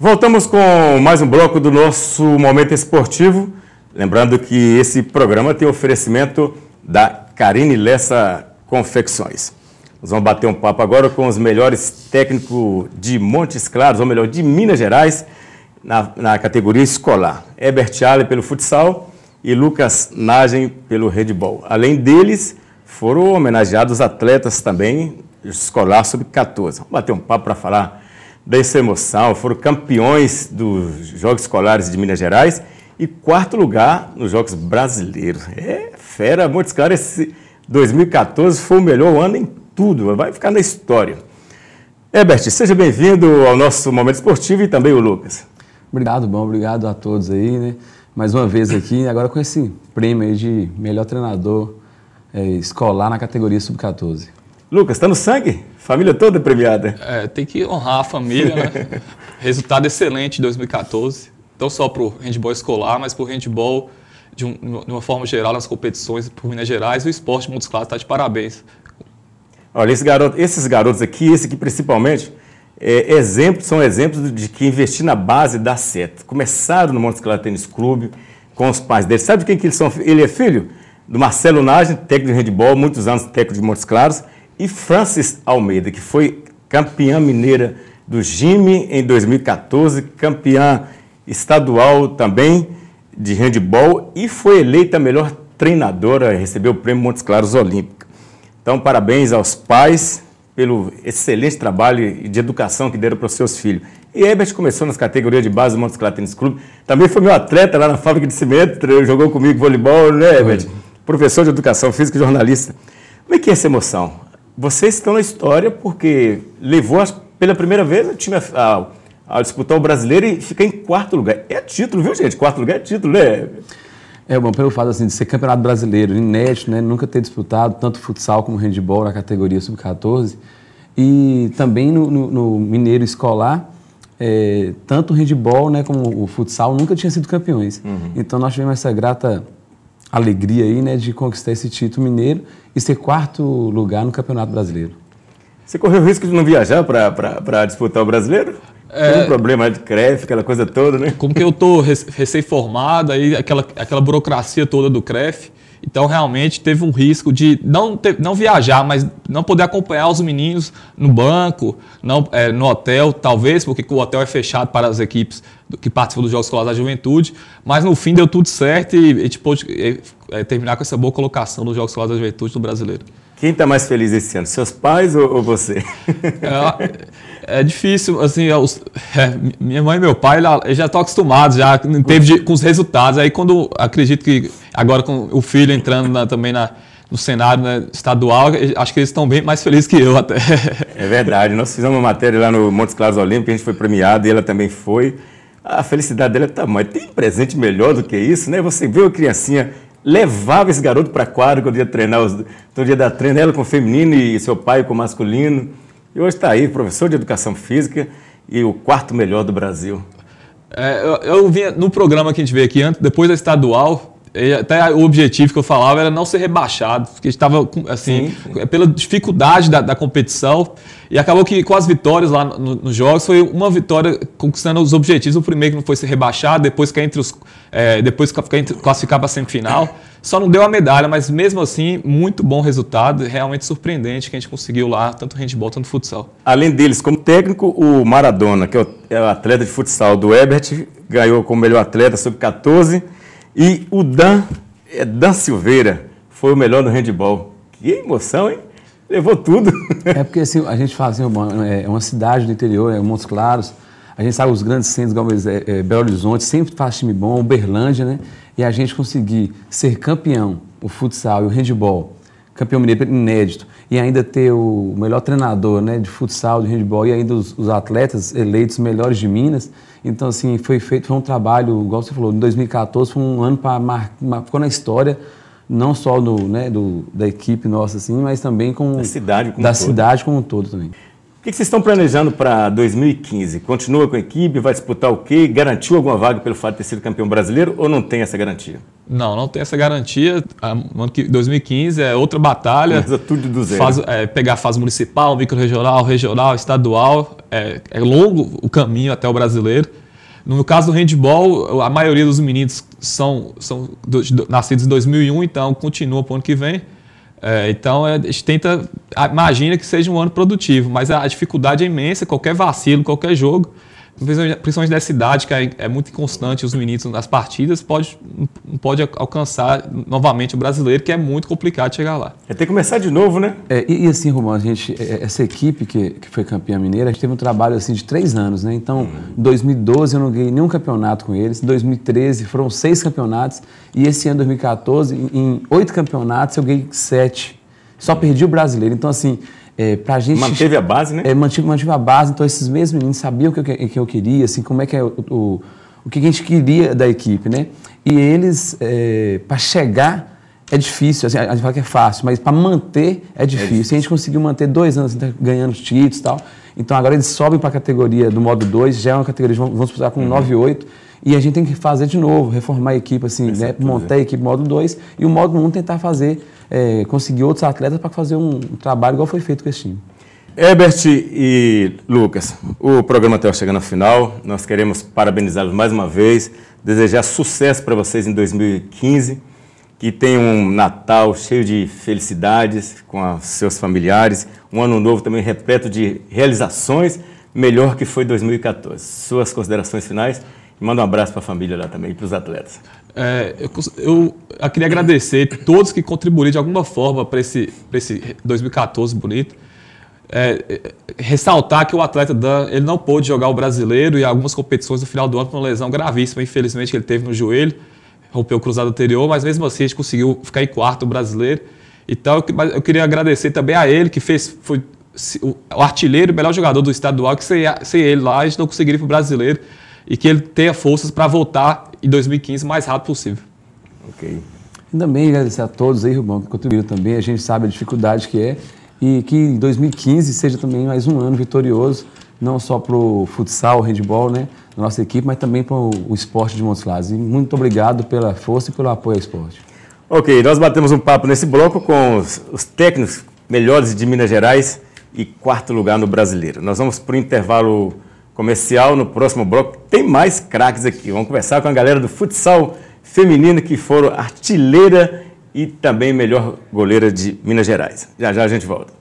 Voltamos com mais um bloco do nosso Momento Esportivo. Lembrando que esse programa tem oferecimento da Karine Lessa Confecções. Nós vamos bater um papo agora com os melhores técnicos de Montes Claros, ou melhor, de Minas Gerais, na, na categoria escolar. Herbert Allen pelo futsal e Lucas Nagem pelo handball. Além deles, foram homenageados atletas também, escolar sub-14. Vamos bater um papo para falar dessa emoção, foram campeões dos Jogos Escolares de Minas Gerais e quarto lugar nos Jogos Brasileiros. É fera, Montes Claros, esse 2014 foi o melhor ano em tudo, vai ficar na história. Herbert, seja bem-vindo ao nosso Momento Esportivo e também o Lucas. Obrigado, bom, obrigado a todos aí, né? Mais uma vez aqui, agora com esse prêmio de melhor treinador é, escolar na categoria sub-14. Lucas, está no sangue? Família toda premiada. É, tem que honrar a família, né? Resultado excelente em 2014, não só para o handball escolar, mas para o handball de, um, de, uma forma geral nas competições por Minas Gerais. O esporte Montes Claros está de parabéns. Olha, esse garoto, esses garotos aqui, esse aqui principalmente, é, exemplo, são exemplos de que investir na base dá certo. Começaram no Montes Claros Tênis Clube, com os pais dele. Sabe de quem que eles são? Ele é filho do Marcelo Nagem, técnico de handball, muitos anos técnico de Montes Claros e Francis Almeida, que foi campeã mineira do Gime em 2014, campeã estadual também de handball e foi eleita melhor treinadora, recebeu o prêmio Montes Claros Olímpico. Então, parabéns aos pais pelo excelente trabalho de educação que deram para os seus filhos. E Herbert começou nas categorias de base do Montes Claros Tênis Clube, também foi meu atleta lá na fábrica de cimento, jogou comigo voleibol, né, Herbert? Professor de educação física e jornalista. Como é que é essa emoção? Vocês estão na história porque levou pela primeira vez o time a, a, a disputar o brasileiro e ficar em quarto lugar. É título, viu, gente? Quarto lugar é título, né? É, bom, pelo fato assim, de ser campeonato brasileiro, inédito, né? Nunca ter disputado tanto futsal como handball na categoria sub-14. E também no, no, no mineiro escolar, é, tanto o handball né, como o futsal nunca tinham sido campeões. Uhum. Então nós tivemos essa grata alegria aí, né, de conquistar esse título mineiro e ser quarto lugar no Campeonato Brasileiro. Você correu o risco de não viajar para disputar o brasileiro? É... Tem um problema de CREF, aquela coisa toda, né? Como que eu tô recém-formado, aí aquela, aquela burocracia toda do CREF. Então, realmente, teve um risco de não, ter, não viajar, mas não poder acompanhar os meninos no banco, não, é, no hotel, talvez, porque o hotel é fechado para as equipes que participam dos Jogos Escolares da Juventude. Mas, no fim, deu tudo certo e a gente pôde é, é, terminar com essa boa colocação dos Jogos Escolares da Juventude no Brasileiro. Quem está mais feliz esse ano, seus pais ou, ou você? É, é, difícil, assim, eu, é, é, minha mãe e meu pai já estão acostumados já teve de, com os resultados. Aí quando acredito que agora com o filho entrando na, também na, no cenário né, estadual, acho que eles estão bem mais felizes que eu até. É verdade. Nós fizemos uma matéria lá no Montes Claros Olímpico, a gente foi premiado e ela também foi. A felicidade dela é tamanha. Tem presente melhor do que isso, né? Você vê a criancinha levava esse garoto para quadro quando ia treinar, todo então dia dar treino, ela com feminino e seu pai com masculino. E hoje está aí, professor de educação física e o quarto melhor do Brasil. É, eu, eu no programa que a gente veio aqui antes, depois da estadual, até o objetivo que eu falava era não ser rebaixado, porque estava assim, sim, sim. É pela dificuldade da, da, competição. E acabou que com as vitórias lá nos jogos foi uma vitória conquistando os objetivos. O primeiro que não foi ser rebaixado, depois que entre os é, depois classificar para a semifinal. Só não deu a medalha, mas mesmo assim, muito bom resultado, realmente surpreendente que a gente conseguiu lá, tanto handball, tanto futsal. Além deles, como técnico, o Maradona, que é o é atleta de futsal do Ebert, ganhou como melhor atleta sub-14 e o Dan, é Dan Silveira, foi o melhor no handball. Que emoção, hein? Levou tudo. É porque assim, a gente fazia assim, uma, é, é, uma cidade do interior, é Montes Claros, a gente sabe os grandes centros, Galvez, é, é, Belo Horizonte, sempre faz time bom, Uberlândia, né? E a gente conseguir ser campeão, o futsal e o handball, campeão mineiro inédito, e ainda ter o melhor treinador né, de futsal, de handball e ainda os, os atletas eleitos melhores de Minas. Então, assim, foi feito, foi um trabalho, igual você falou, em 2014 foi um ano para ficou na história não só no, né, do, da equipe nossa, assim, mas também com da cidade como da um cidade todo. como um todo também que vocês estão planejando para 2015? Continua com a equipe? Vai disputar o quê? Garantiu alguma vaga pelo fato de ter sido campeão brasileiro ou não tem essa garantia? Não, não tem essa garantia. 2015 ah, é outra batalha. Começa tudo do zero. Faz, é, pegar a fase municipal, micro-regional, regional, estadual. É, é longo o caminho até o brasileiro. No caso do handball, a maioria dos meninos são, são do, nascidos em 2001, então continua para o ano que vem. É, então é, a gente tenta, imagina que seja um ano produtivo, mas a dificuldade é imensa, qualquer vacilo, qualquer jogo principalmente nessa idade que é, é muito inconstante os minutos nas partidas, pode, pode alcançar novamente o brasileiro, que é muito complicado chegar lá. É ter que começar de novo, né? É, e, e, assim, Romão, a gente, é, é, essa equipe que, que foi campeã mineira, a gente teve um trabalho assim de três anos, né? Então, em uhum. 2012 eu não ganhei nenhum campeonato com eles, em 2013 foram seis campeonatos, e esse ano, 2014, em, em oito campeonatos, eu ganhei sete. Só perdi o brasileiro. Então, assim, é, gente, Manteve a base, né? É, mantive, mantive a base, então esses mesmos meninos sabiam o que, eu, que eu queria, assim, como é que é o, o, o que a gente queria da equipe, né? E eles, é, para chegar é difícil, assim, a gente fala que é fácil, mas para manter é, é difícil. é a gente conseguiu manter dois anos assim, tá ganhando títulos e tal. Então agora eles sobem para a categoria do modo 2, já é uma categoria, vamos, precisar com uhum. 9,8. E a gente tem que fazer de novo, reformar a equipe, assim, né? É montar a equipe módulo 2 e o módulo 1 um tentar fazer, é, conseguir outros atletas para fazer um trabalho igual foi feito com esse time. Herbert e Lucas, o programa está chegando ao final. Nós queremos parabenizá-los mais uma vez, desejar sucesso para vocês em 2015, que tenham um Natal cheio de felicidades com seus familiares, um ano novo também repleto de realizações, melhor que foi 2014. Suas considerações finais? Manda um abraço para a família lá também, para os atletas. É, eu, eu, eu, queria agradecer todos que contribuíram de alguma forma para esse, esse 2014 bonito. É, é, ressaltar que o atleta Dan, ele não pôde jogar o brasileiro e algumas competições no final do ano por uma lesão gravíssima, infelizmente, que ele teve no joelho. Rompeu o cruzado anterior, mas mesmo assim a gente conseguiu ficar em quarto brasileiro. Então eu, eu queria agradecer também a ele, que fez, foi o artilheiro, o melhor jogador do estadual, que sem, sem ele lá a gente não conseguiria ir para o brasileiro e que ele tenha forças para voltar em 2015 o mais rápido possível. Ok. Ainda bem né, agradecer a todos aí, Rubão, que contribuíram também. A gente sabe a dificuldade que é e que 2015 seja também mais um ano vitorioso, não só para o futsal, o handball, né, da nossa equipe, mas também para o esporte de Montes Claros. E muito obrigado pela força e pelo apoio ao esporte. Ok, nós batemos um papo nesse bloco com os, os técnicos melhores de Minas Gerais e quarto lugar no brasileiro. Nós vamos para o intervalo comercial. No próximo bloco tem mais craques aqui. Vamos conversar com a galera do futsal feminino que foram artilheira e também melhor goleira de Minas Gerais. Já já a gente volta.